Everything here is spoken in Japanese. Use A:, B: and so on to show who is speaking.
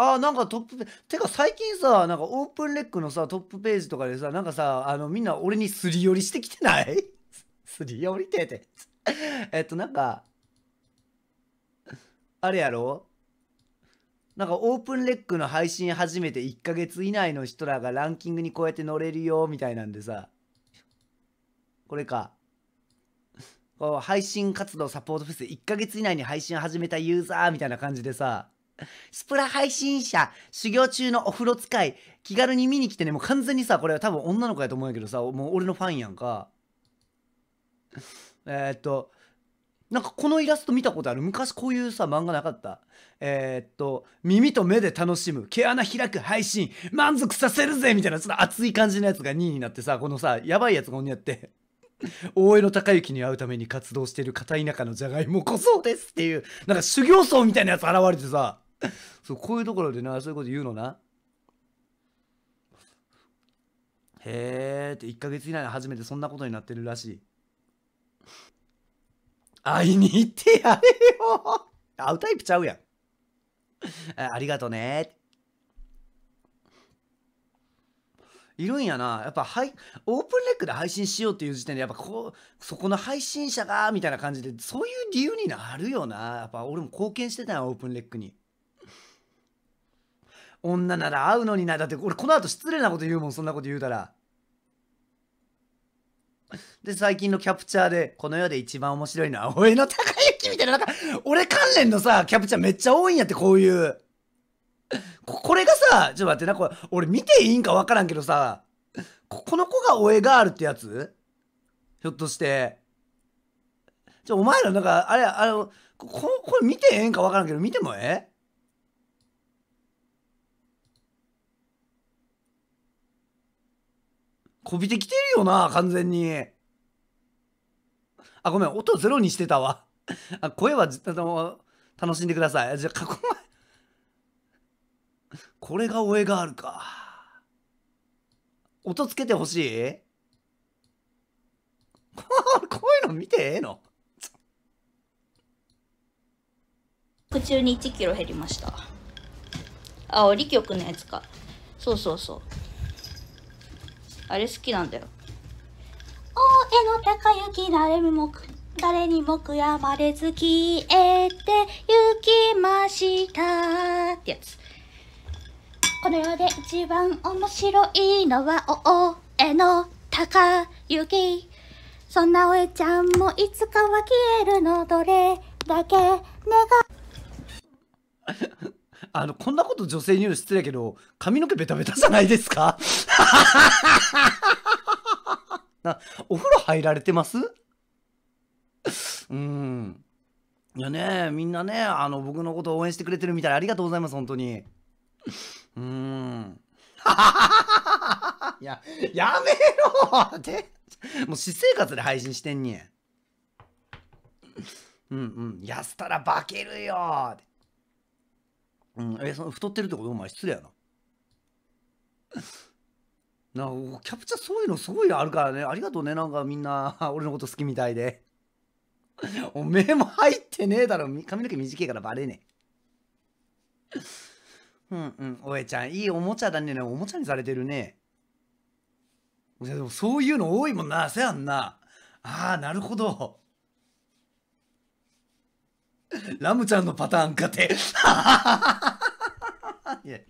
A: あーなんかトップペてか最近さなんかオープンレックのさトップページとかでさなんかさあのみんな俺にすり寄りしてきてない すり寄りててえっとなんかあれやろなんかオープンレックの配信始めて1ヶ月以内の人らがランキングにこうやって乗れるよみたいなんでさこれかこう配信活動サポートフェス1ヶ月以内に配信始めたユーザーみたいな感じでさスプラ配信者、修行中のお風呂使い、気軽に見に来てね、もう完全にさ、これは多分女の子やと思うんやけどさ、もう俺のファンやんか。えー、っと、なんかこのイラスト見たことある昔こういうさ、漫画なかったえー、っと、耳と目で楽しむ、毛穴開く配信、満足させるぜみたいな、ちょっと熱い感じのやつが2位になってさ、このさ、やばいやつが鬼やって。大江の高之に会うために活動している片田舎のじゃがいもこそうですっていう、なんか修行僧みたいなやつ現れてさ、そうこういうところでなそういうこと言うのなへえって1ヶ月以内に初めてそんなことになってるらしい会いに行ってやれよ会うタイプちゃうやんありがとねいるんやなやっぱはいオープンレックで配信しようっていう時点でやっぱこうそこの配信者がみたいな感じでそういう理由になるよなやっぱ俺も貢献してたよオープンレックに。女なら会うのになだって俺この後失礼なこと言うもんそんなこと言うたらで最近のキャプチャーでこの世で一番面白いのは俺の高きみたいななんか俺関連のさキャプチャーめっちゃ多いんやってこういうこれがさちょっと待ってなこれ俺見ていいんか分からんけどさこの子がお絵があるってやつひょっとしてちょお前らなんかあれあのここれ見てええんか分からんけど見てもええこびてきてるよな、完全に。あ、ごめん、音ゼロにしてたわ。あ声はあの楽しんでください。じゃあ、囲ま これが上があるか。音つけてほしい こういうの見てええの途中に1キロ減りました。あ、折局のやつか。そうそうそう。あれ好きなんだよ大江の高雪誰も誰にも悔やまれず消えて行きましたってやつこの世で一番面白いのは大江の高雪そんなおえちゃんもいつかは消えるのどれだけ願 あのこんなこと女性に言うの失礼だけど髪の毛ベタベタじゃないですか入られてますうん。いやね、みんなね、あの、僕のこと応援してくれてるみたいありがとうございます、本当に。うーん。いや、やめろって。もう私生活で配信してんに、ん。うんうん。やせたら化けるよって。うん、え、その太ってるってことお前失礼やな。なキャプチャそういうのすごいあるからね。ありがとうね。なんかみんな、俺のこと好きみたいで。おめえも入ってねえだろ。髪の毛短いからバレねえ。うんうん。おえちゃん、いいおもちゃだね。おもちゃにされてるね。でもそういうの多いもんな。せやんな。ああ、なるほど。ラムちゃんのパターンかて。いや。